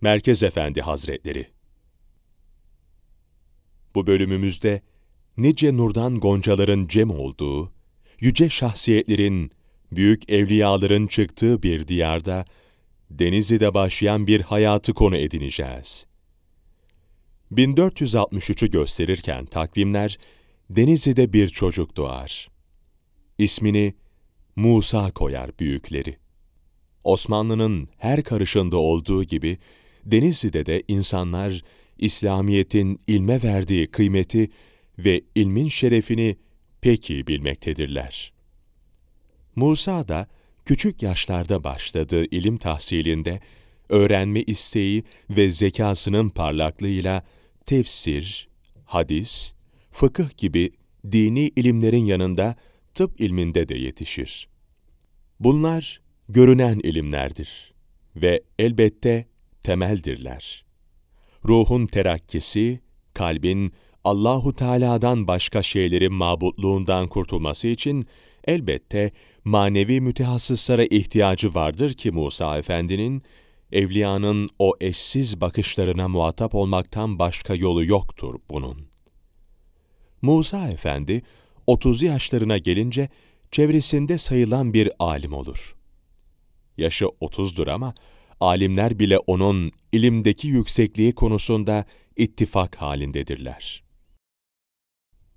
Merkez Efendi Hazretleri Bu bölümümüzde nice nurdan goncaların cem olduğu, yüce şahsiyetlerin, büyük evliyaların çıktığı bir diyarda, Denizli'de başlayan bir hayatı konu edineceğiz. 1463'ü gösterirken takvimler, Denizli'de bir çocuk doğar. İsmini Musa koyar büyükleri. Osmanlı'nın her karışında olduğu gibi Denizli'de de insanlar İslamiyet'in ilme verdiği kıymeti ve ilmin şerefini pek iyi bilmektedirler. Musa da küçük yaşlarda başladığı ilim tahsilinde öğrenme isteği ve zekasının parlaklığıyla tefsir, hadis, fıkıh gibi dini ilimlerin yanında tıp ilminde de yetişir. Bunlar görünen ilimlerdir ve elbette temeldirler. Ruhun terakkisi, kalbin Allahu Teala'dan başka şeylerin mabutluğundan kurtulması için elbette manevi mütehassıslara ihtiyacı vardır ki Musa Efendi'nin evliyanın o eşsiz bakışlarına muhatap olmaktan başka yolu yoktur bunun. Musa Efendi 30 yaşlarına gelince çevresinde sayılan bir alim olur. Yaşı 30'dur ama alimler bile onun ilimdeki yüksekliği konusunda ittifak halindedirler.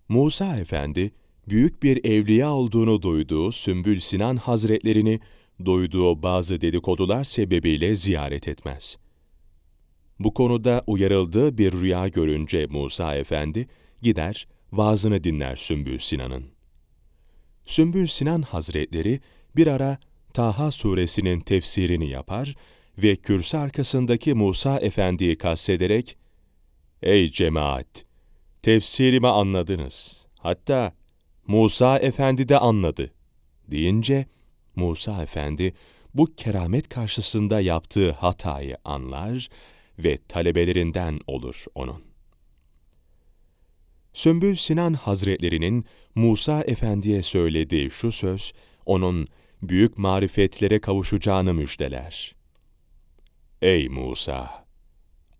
Musa Efendi, büyük bir evliya olduğunu duyduğu Sümbül Sinan Hazretlerini duyduğu bazı dedikodular sebebiyle ziyaret etmez. Bu konuda uyarıldığı bir rüya görünce Musa Efendi gider, vaazını dinler Sümbül Sinan'ın. Sümbül Sinan Hazretleri bir ara Taha suresinin tefsirini yapar ve kürsü arkasındaki Musa Efendi'yi kastederek, ''Ey cemaat! Tefsirimi anladınız. Hatta Musa Efendi de anladı.'' deyince Musa Efendi bu keramet karşısında yaptığı hatayı anlar ve talebelerinden olur onun. Sümbül Sinan Hazretlerinin Musa Efendi'ye söylediği şu söz, onun büyük marifetlere kavuşacağını müjdeler. Ey Musa!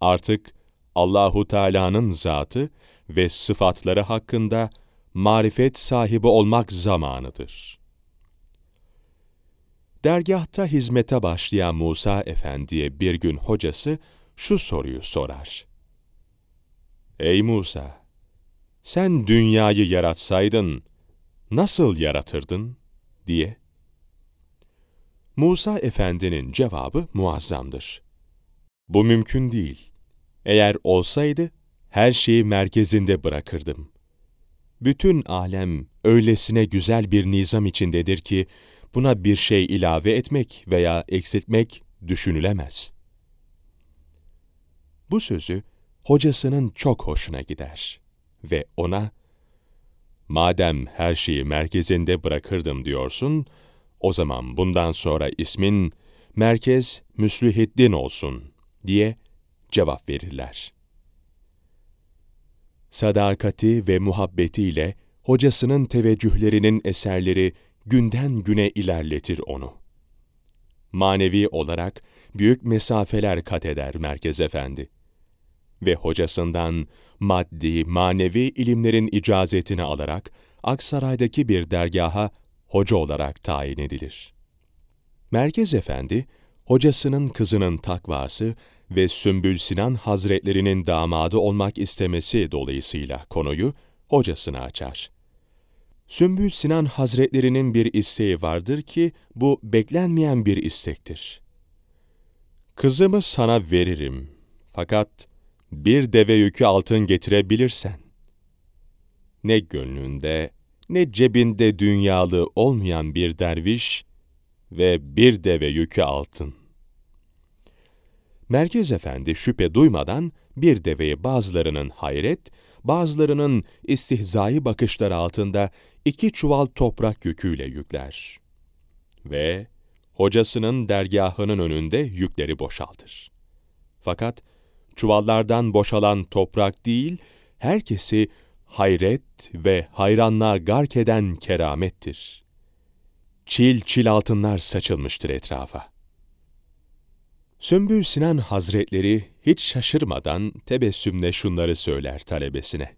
Artık Allahu Teala'nın zatı ve sıfatları hakkında marifet sahibi olmak zamanıdır. Dergahta hizmete başlayan Musa Efendi'ye bir gün hocası şu soruyu sorar. Ey Musa! Sen dünyayı yaratsaydın, nasıl yaratırdın? diye. Musa Efendi'nin cevabı muazzamdır. Bu mümkün değil. Eğer olsaydı her şeyi merkezinde bırakırdım. Bütün alem öylesine güzel bir nizam içindedir ki buna bir şey ilave etmek veya eksiltmek düşünülemez. Bu sözü hocasının çok hoşuna gider ve ona "Madem her şeyi merkezinde bırakırdım diyorsun, o zaman bundan sonra ismin Merkez Müslühiddin olsun." diye cevap verirler. Sadakati ve muhabbetiyle hocasının teveccühlerinin eserleri günden güne ilerletir onu. Manevi olarak büyük mesafeler kat eder Merkez Efendi ve hocasından maddi, manevi ilimlerin icazetini alarak Aksaray'daki bir dergaha hoca olarak tayin edilir. Merkez Efendi, hocasının kızının takvası ve Sümbül Sinan Hazretlerinin damadı olmak istemesi dolayısıyla konuyu hocasına açar. Sümbül Sinan Hazretlerinin bir isteği vardır ki bu beklenmeyen bir istektir. Kızımı sana veririm fakat bir deve yükü altın getirebilirsen. Ne gönlünde ne cebinde dünyalı olmayan bir derviş ve bir deve yükü altın. Merkez Efendi şüphe duymadan bir deveyi bazılarının hayret, bazılarının istihzai bakışları altında iki çuval toprak yüküyle yükler. Ve hocasının dergahının önünde yükleri boşaltır. Fakat çuvallardan boşalan toprak değil, herkesi hayret ve hayranlığa gark eden keramettir.'' çil çil altınlar saçılmıştır etrafa. Sümbül Sinan Hazretleri hiç şaşırmadan tebessümle şunları söyler talebesine.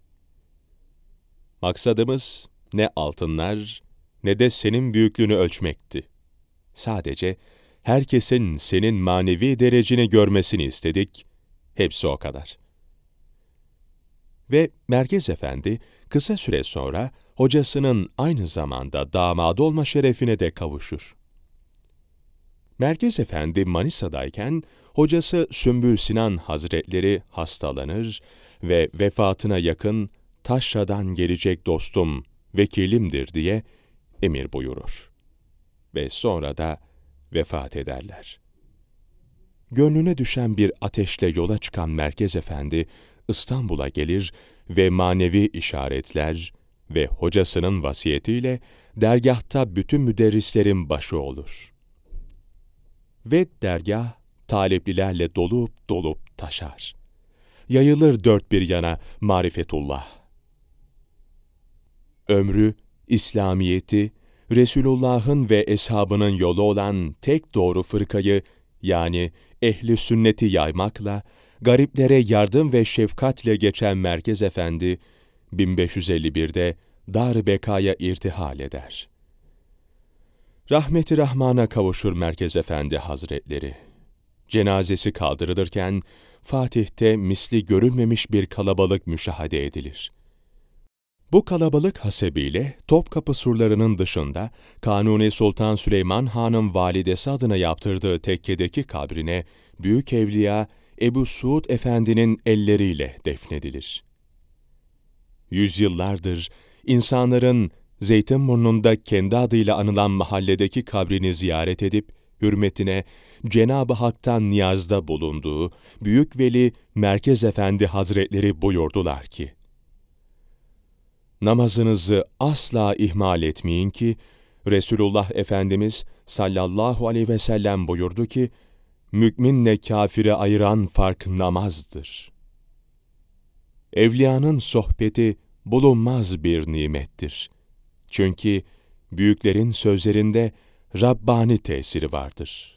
Maksadımız ne altınlar ne de senin büyüklüğünü ölçmekti. Sadece herkesin senin manevi derecini görmesini istedik, hepsi o kadar. Ve Merkez Efendi kısa süre sonra hocasının aynı zamanda damadı olma şerefine de kavuşur. Merkez Efendi Manisa'dayken hocası Sümbül Sinan Hazretleri hastalanır ve vefatına yakın Taşra'dan gelecek dostum, vekilimdir diye emir buyurur. Ve sonra da vefat ederler. Gönlüne düşen bir ateşle yola çıkan Merkez Efendi İstanbul'a gelir ve manevi işaretler, ve hocasının vasiyetiyle dergahta bütün müderrislerin başı olur. Ve dergah taleplilerle dolup dolup taşar. Yayılır dört bir yana marifetullah. Ömrü, İslamiyeti, Resulullah'ın ve eshabının yolu olan tek doğru fırkayı yani ehli sünneti yaymakla, gariplere yardım ve şefkatle geçen Merkez Efendi, 1551'de Dar-ı Beka'ya irtihal eder. Rahmeti Rahman'a kavuşur Merkez Efendi Hazretleri. Cenazesi kaldırılırken Fatih'te misli görünmemiş bir kalabalık müşahede edilir. Bu kalabalık hasebiyle Topkapı surlarının dışında Kanuni Sultan Süleyman Han'ın validesi adına yaptırdığı tekkedeki kabrine Büyük Evliya Ebu Suud Efendi'nin elleriyle defnedilir. Yüzyıllardır insanların Zeytinburnu'nda kendi adıyla anılan mahalledeki kabrini ziyaret edip, hürmetine Cenab-ı Hak'tan niyazda bulunduğu Büyük Veli Merkez Efendi Hazretleri buyurdular ki, Namazınızı asla ihmal etmeyin ki, Resulullah Efendimiz sallallahu aleyhi ve sellem buyurdu ki, müminle kafire ayıran fark namazdır.'' evliyanın sohbeti bulunmaz bir nimettir. Çünkü büyüklerin sözlerinde Rabbani tesiri vardır.''